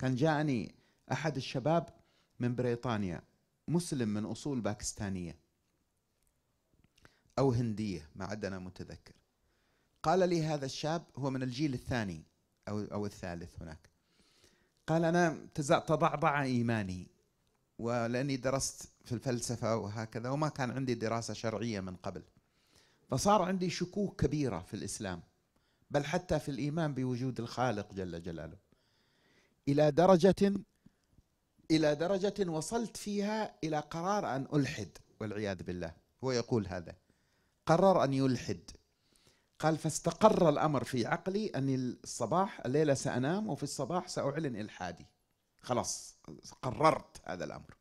كان جاءني أحد الشباب من بريطانيا مسلم من أصول باكستانية أو هندية ما عدنا متذكر قال لي هذا الشاب هو من الجيل الثاني أو, أو الثالث هناك قال أنا تضعضع إيماني ولأني درست في الفلسفة وهكذا وما كان عندي دراسة شرعية من قبل فصار عندي شكوك كبيرة في الإسلام بل حتى في الإيمان بوجود الخالق جل جلاله إلى درجة إلى درجة وصلت فيها إلى قرار أن ألحد والعياذ بالله هو يقول هذا قرر أن يلحد قال فاستقر الأمر في عقلي أني الصباح الليلة سأنام وفي الصباح سأعلن إلحادي خلاص قررت هذا الأمر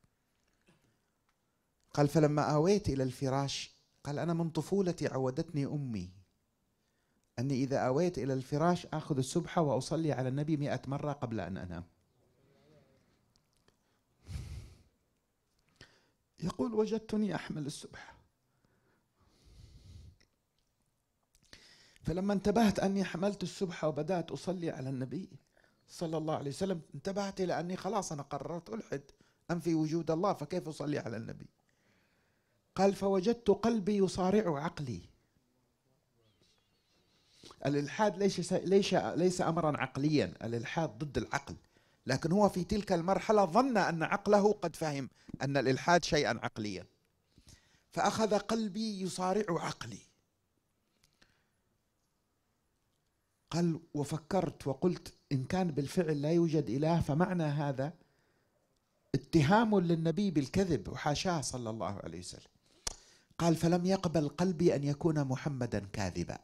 قال فلما آويت إلى الفراش قال أنا من طفولتي عودتني أمي أني إذا أويت إلى الفراش أخذ السبحة وأصلي على النبي مئة مرة قبل أن أنام يقول وجدتني أحمل السبحة فلما انتبهت أني حملت السبحة وبدأت أصلي على النبي صلى الله عليه وسلم انتبهت إلى أني خلاص أنا قررت ألحد أنفي وجود الله فكيف أصلي على النبي قال فوجدت قلبي يصارع عقلي الالحاد ليس ليس ليس امرا عقليا الالحاد ضد العقل لكن هو في تلك المرحله ظن ان عقله قد فهم ان الالحاد شيئا عقليا فاخذ قلبي يصارع عقلي قال وفكرت وقلت ان كان بالفعل لا يوجد اله فمعنى هذا اتهام للنبي بالكذب وحاشاه صلى الله عليه وسلم قال فلم يقبل قلبي ان يكون محمدا كاذبا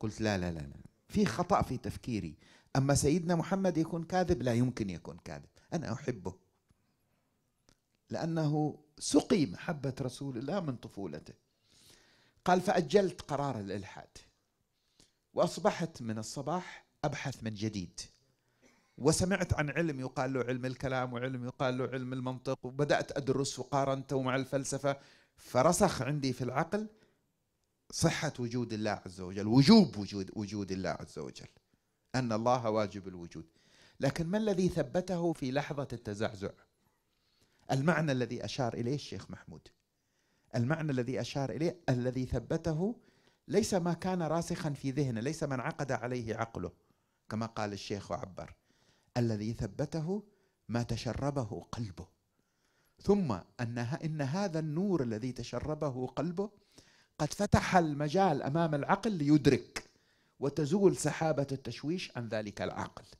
قلت لا لا لا, لا. في خطأ في تفكيري أما سيدنا محمد يكون كاذب لا يمكن يكون كاذب أنا أحبه لأنه سقي محبة رسول الله من طفولته قال فأجلت قرار الإلحاد وأصبحت من الصباح أبحث من جديد وسمعت عن علم يقال له علم الكلام وعلم يقال له علم المنطق وبدأت أدرس وقارنته مع الفلسفة فرسخ عندي في العقل صحة وجود الله عز وجل وجوب وجود وجود الله عز وجل أن الله واجب الوجود لكن ما الذي ثبته في لحظة التزعزع المعنى الذي أشار إليه الشيخ محمود المعنى الذي أشار إليه الذي ثبته ليس ما كان راسخا في ذهنه ليس ما انعقد عليه عقله كما قال الشيخ وعبر الذي ثبته ما تشربه قلبه ثم أن إن هذا النور الذي تشربه قلبه قد فتح المجال امام العقل ليدرك وتزول سحابه التشويش عن ذلك العقل